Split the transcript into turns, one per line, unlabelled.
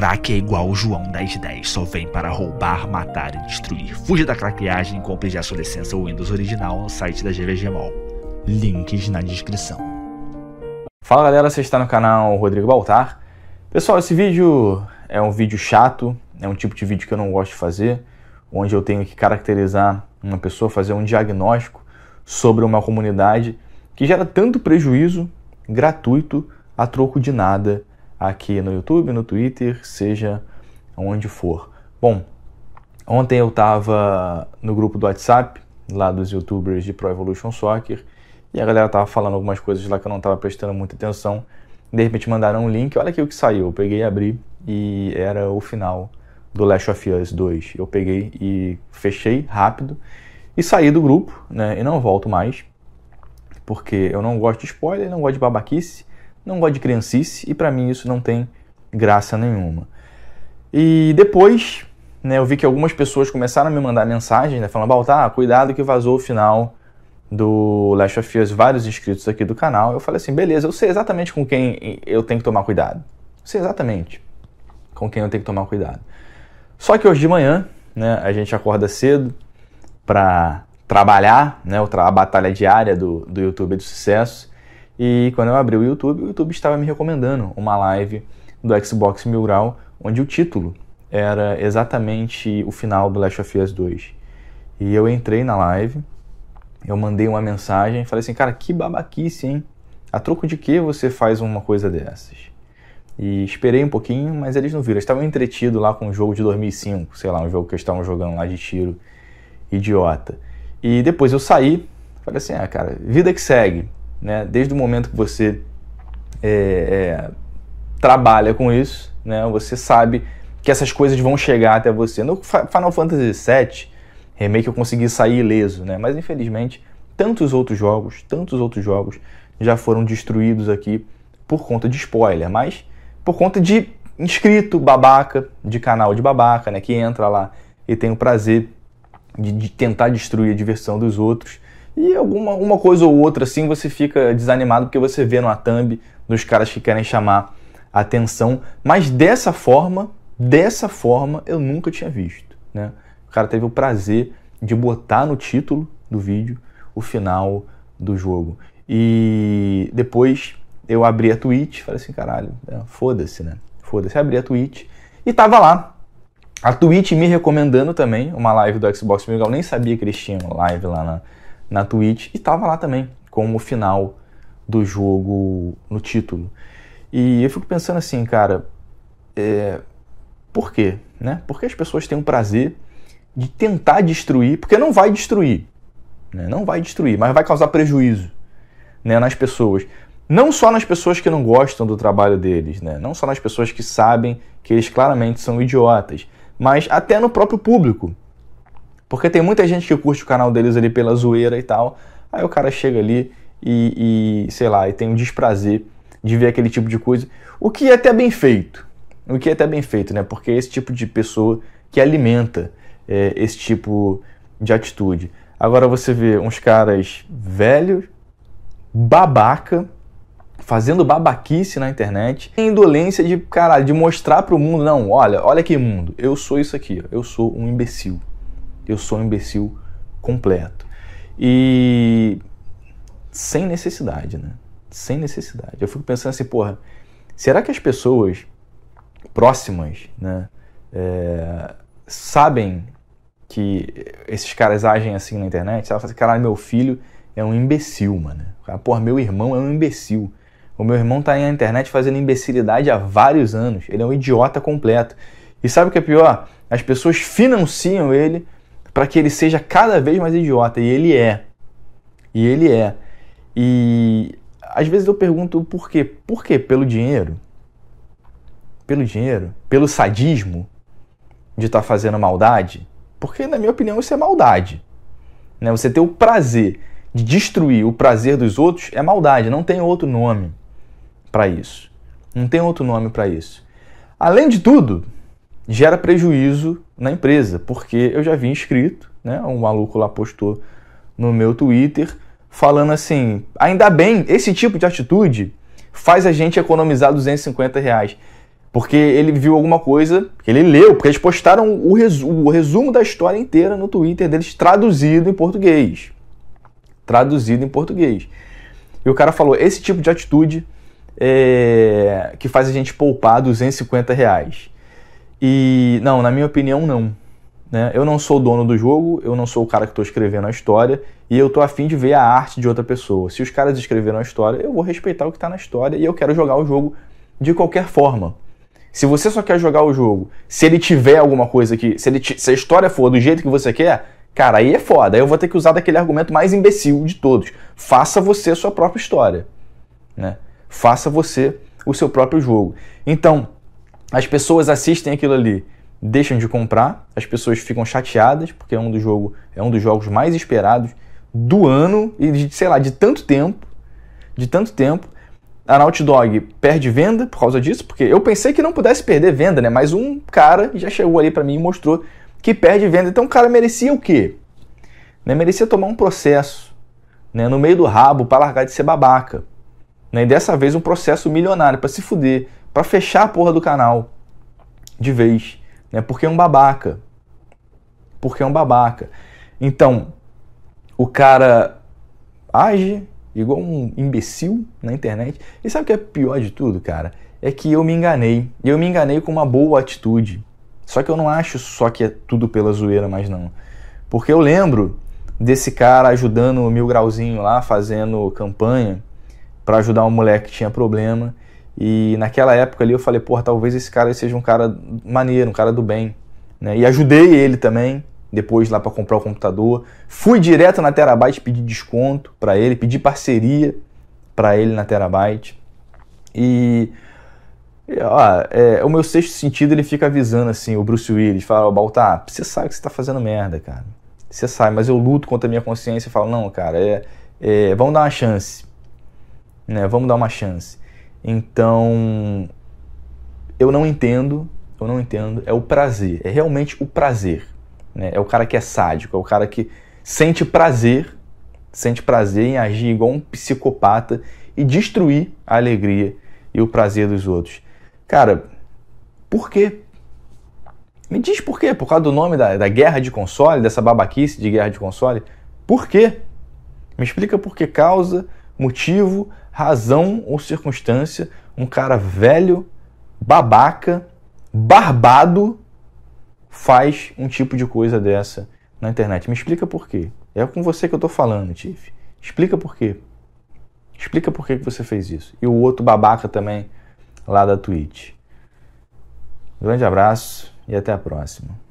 craque é igual o João 1010, só vem para roubar, matar e destruir. Fuja da craqueagem e compre já sua licença Windows original no site da GVG Mall. Links na descrição. Fala galera, você está no canal Rodrigo Baltar. Pessoal, esse vídeo é um vídeo chato, é um tipo de vídeo que eu não gosto de fazer, onde eu tenho que caracterizar uma pessoa, fazer um diagnóstico sobre uma comunidade que gera tanto prejuízo gratuito a troco de nada aqui no YouTube, no Twitter, seja onde for. Bom, ontem eu estava no grupo do WhatsApp, lá dos youtubers de Pro Evolution Soccer, e a galera tava falando algumas coisas lá que eu não tava prestando muita atenção. De repente mandaram um link, olha aqui o que saiu. Eu peguei, abri e era o final do Last of Us 2. Eu peguei e fechei rápido e saí do grupo, né? E não volto mais, porque eu não gosto de spoiler, não gosto de babaquice não gosto de criancice e para mim isso não tem graça nenhuma. E depois, né, eu vi que algumas pessoas começaram a me mandar mensagens, né, falando, Baltar, tá, cuidado que vazou o final do Last of Us, vários inscritos aqui do canal. Eu falei assim, beleza, eu sei exatamente com quem eu tenho que tomar cuidado. Eu sei exatamente com quem eu tenho que tomar cuidado. Só que hoje de manhã, né, a gente acorda cedo para trabalhar, né, a batalha diária do, do YouTube do sucesso. E quando eu abri o YouTube, o YouTube estava me recomendando uma live do Xbox Mil Grau, onde o título era exatamente o final do Last of Us 2. E eu entrei na live, eu mandei uma mensagem, falei assim, cara, que babaquice, hein? A troco de que você faz uma coisa dessas? E esperei um pouquinho, mas eles não viram. Eles estavam entretidos lá com um jogo de 2005, sei lá, um jogo que eles estavam jogando lá de tiro, idiota. E depois eu saí, falei assim, ah, cara, vida que segue né? Desde o momento que você é, é, trabalha com isso, né? Você sabe que essas coisas vão chegar até você. No Final Fantasy VII remake eu consegui sair ileso, né? Mas infelizmente tantos outros jogos, tantos outros jogos já foram destruídos aqui por conta de spoiler, mas por conta de inscrito babaca, de canal de babaca, né? Que entra lá e tem o prazer de, de tentar destruir a diversão dos outros. E alguma uma coisa ou outra assim você fica desanimado porque você vê numa thumb dos caras que querem chamar atenção, mas dessa forma, dessa forma eu nunca tinha visto, né? O cara teve o prazer de botar no título do vídeo o final do jogo. E depois eu abri a Twitch, falei assim, caralho, é, foda-se, né? Foda-se, abri a Twitch e tava lá. A Twitch me recomendando também uma live do Xbox Miguel, nem sabia que eles tinham live lá na na Twitch e estava lá também, como o final do jogo no título. E eu fico pensando assim, cara, é, por quê? Né? Porque as pessoas têm o prazer de tentar destruir, porque não vai destruir, né? não vai destruir, mas vai causar prejuízo né, nas pessoas. Não só nas pessoas que não gostam do trabalho deles, né? não só nas pessoas que sabem que eles claramente são idiotas, mas até no próprio público. Porque tem muita gente que curte o canal deles ali pela zoeira e tal. Aí o cara chega ali e, e sei lá, e tem um desprazer de ver aquele tipo de coisa. O que é até bem feito. O que é até bem feito, né? Porque é esse tipo de pessoa que alimenta é, esse tipo de atitude. Agora você vê uns caras velhos, babaca, fazendo babaquice na internet, tem indolência de, cara, de mostrar pro mundo, não, olha, olha que mundo, eu sou isso aqui, eu sou um imbecil. Eu sou um imbecil completo. E sem necessidade, né? Sem necessidade. Eu fico pensando assim, porra, será que as pessoas próximas, né, é, sabem que esses caras agem assim na internet? Ela fala assim, caralho, meu filho é um imbecil, mano. Porra, meu irmão é um imbecil. O meu irmão tá aí na internet fazendo imbecilidade há vários anos. Ele é um idiota completo. E sabe o que é pior? As pessoas financiam ele para que ele seja cada vez mais idiota. E ele é. E ele é. E às vezes eu pergunto por quê? Por quê? Pelo dinheiro? Pelo dinheiro? Pelo sadismo de estar tá fazendo maldade? Porque, na minha opinião, isso é maldade. Né? Você ter o prazer de destruir o prazer dos outros é maldade. Não tem outro nome para isso. Não tem outro nome para isso. Além de tudo, gera prejuízo na empresa, porque eu já vi inscrito, né? Um maluco lá postou no meu Twitter falando assim: ainda bem, esse tipo de atitude faz a gente economizar 250 reais. Porque ele viu alguma coisa, ele leu, porque eles postaram o, resu o resumo da história inteira no Twitter deles, traduzido em português. Traduzido em português. E o cara falou: esse tipo de atitude é, que faz a gente poupar 250 reais. E não, na minha opinião, não. Né? Eu não sou o dono do jogo, eu não sou o cara que estou escrevendo a história, e eu estou afim de ver a arte de outra pessoa. Se os caras escreveram a história, eu vou respeitar o que está na história e eu quero jogar o jogo de qualquer forma. Se você só quer jogar o jogo, se ele tiver alguma coisa que. Se, ele se a história for do jeito que você quer, cara, aí é foda. Aí eu vou ter que usar daquele argumento mais imbecil de todos. Faça você a sua própria história. Né? Faça você o seu próprio jogo. Então, as pessoas assistem aquilo ali, deixam de comprar, as pessoas ficam chateadas, porque é um, do jogo, é um dos jogos mais esperados do ano e, de, sei lá, de tanto tempo. De tanto tempo. A Naughty Dog perde venda por causa disso, porque eu pensei que não pudesse perder venda, né? Mas um cara já chegou ali para mim e mostrou que perde venda. Então o cara merecia o quê? Né? Merecia tomar um processo né? no meio do rabo para largar de ser babaca. Né? E dessa vez um processo milionário para se fuder para fechar a porra do canal de vez, né? Porque é um babaca. Porque é um babaca. Então, o cara age igual um imbecil na internet. E sabe o que é pior de tudo, cara? É que eu me enganei. E eu me enganei com uma boa atitude. Só que eu não acho só que é tudo pela zoeira, mas não. Porque eu lembro desse cara ajudando o Mil Grauzinho lá, fazendo campanha para ajudar um moleque que tinha problema. E naquela época ali eu falei, porra, talvez esse cara seja um cara maneiro, um cara do bem. Né? E ajudei ele também, depois lá para comprar o computador. Fui direto na Terabyte pedir desconto para ele, pedi parceria para ele na Terabyte. E ó, é, o meu sexto sentido ele fica avisando assim, o Bruce Willis, fala, oh, Baltar, você sabe que você tá fazendo merda, cara. Você sabe, mas eu luto contra a minha consciência e falo, não, cara, é, é, vamos dar uma chance. Né? Vamos dar uma chance. Então, eu não entendo, eu não entendo, é o prazer, é realmente o prazer. Né? É o cara que é sádico, é o cara que sente prazer, sente prazer em agir igual um psicopata e destruir a alegria e o prazer dos outros. Cara, por quê? Me diz por quê? Por causa do nome da, da guerra de console, dessa babaquice de guerra de console? Por quê? Me explica por que causa, motivo, razão ou circunstância, um cara velho, babaca, barbado faz um tipo de coisa dessa na internet. Me explica por quê. É com você que eu estou falando, Tiff. Explica por quê. Explica por que você fez isso. E o outro babaca também lá da Twitch. Grande abraço e até a próxima.